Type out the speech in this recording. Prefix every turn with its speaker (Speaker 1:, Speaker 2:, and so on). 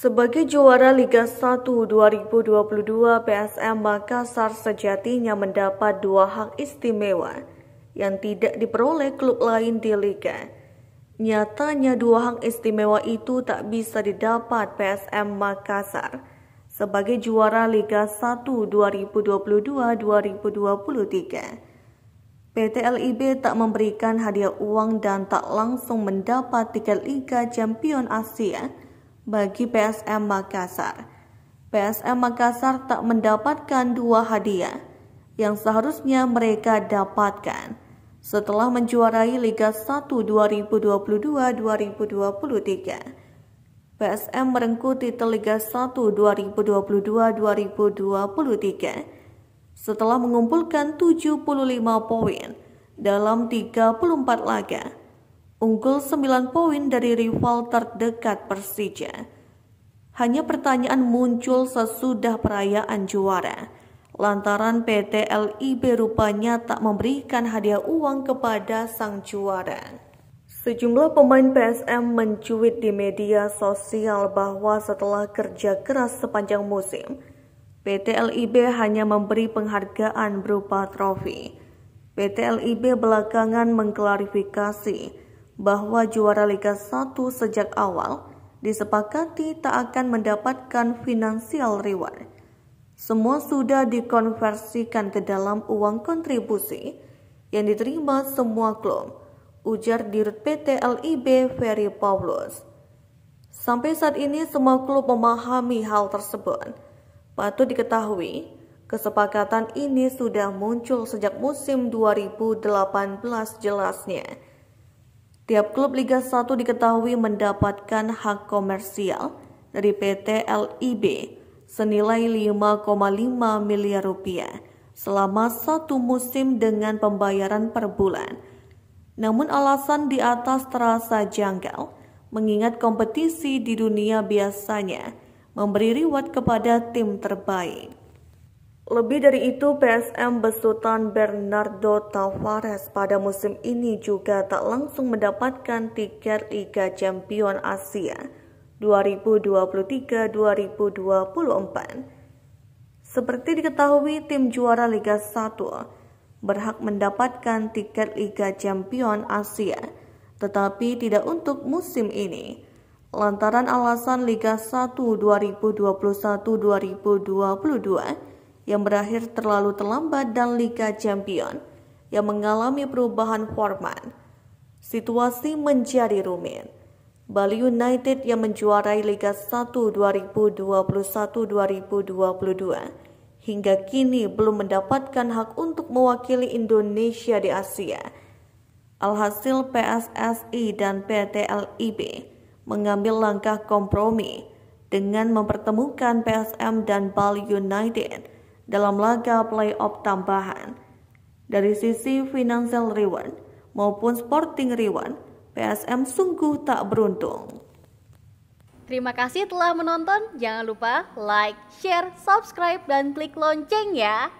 Speaker 1: Sebagai juara Liga 1 2022, PSM Makassar sejatinya mendapat dua hak istimewa yang tidak diperoleh klub lain di Liga. Nyatanya dua hak istimewa itu tak bisa didapat PSM Makassar sebagai juara Liga 1 2022-2023. PT LIB tak memberikan hadiah uang dan tak langsung mendapat tiket Liga Champion Asia – bagi PSM Makassar. PSM Makassar tak mendapatkan dua hadiah yang seharusnya mereka dapatkan setelah menjuarai Liga 1 2022-2023. PSM merengkuh titel Liga 1 2022-2023 setelah mengumpulkan 75 poin dalam 34 laga unggul 9 poin dari rival terdekat Persija. Hanya pertanyaan muncul sesudah perayaan juara. Lantaran PT LIB rupanya tak memberikan hadiah uang kepada sang juara. Sejumlah pemain PSM mencuit di media sosial bahwa setelah kerja keras sepanjang musim, PT LIB hanya memberi penghargaan berupa trofi. PT LIB belakangan mengklarifikasi bahwa juara Liga 1 sejak awal disepakati tak akan mendapatkan finansial reward. Semua sudah dikonversikan ke dalam uang kontribusi yang diterima semua klub, ujar Dirut PT LIB Ferry Paulus. Sampai saat ini semua klub memahami hal tersebut. Patut diketahui, kesepakatan ini sudah muncul sejak musim 2018 jelasnya Tiap klub Liga 1 diketahui mendapatkan hak komersial dari PT LIB senilai 5,5 miliar rupiah selama satu musim dengan pembayaran per bulan. Namun alasan di atas terasa janggal, mengingat kompetisi di dunia biasanya memberi reward kepada tim terbaik. Lebih dari itu, PSM besutan Bernardo Tavares pada musim ini juga tak langsung mendapatkan tiket Liga Champion Asia 2023-2024. Seperti diketahui, tim juara Liga 1 berhak mendapatkan tiket Liga Champion Asia, tetapi tidak untuk musim ini. Lantaran alasan Liga 1 2021-2022 yang berakhir terlalu terlambat dan Liga Champion yang mengalami perubahan format. Situasi menjadi rumit. Bali United yang menjuarai Liga 1 2021-2022 hingga kini belum mendapatkan hak untuk mewakili Indonesia di Asia. Alhasil PSSI dan PT LIB mengambil langkah kompromi dengan mempertemukan PSM dan Bali United dalam laga playoff tambahan. Dari sisi financial reward maupun sporting reward, PSM sungguh tak beruntung. Terima kasih telah menonton. Jangan lupa like, share, subscribe, dan klik lonceng ya.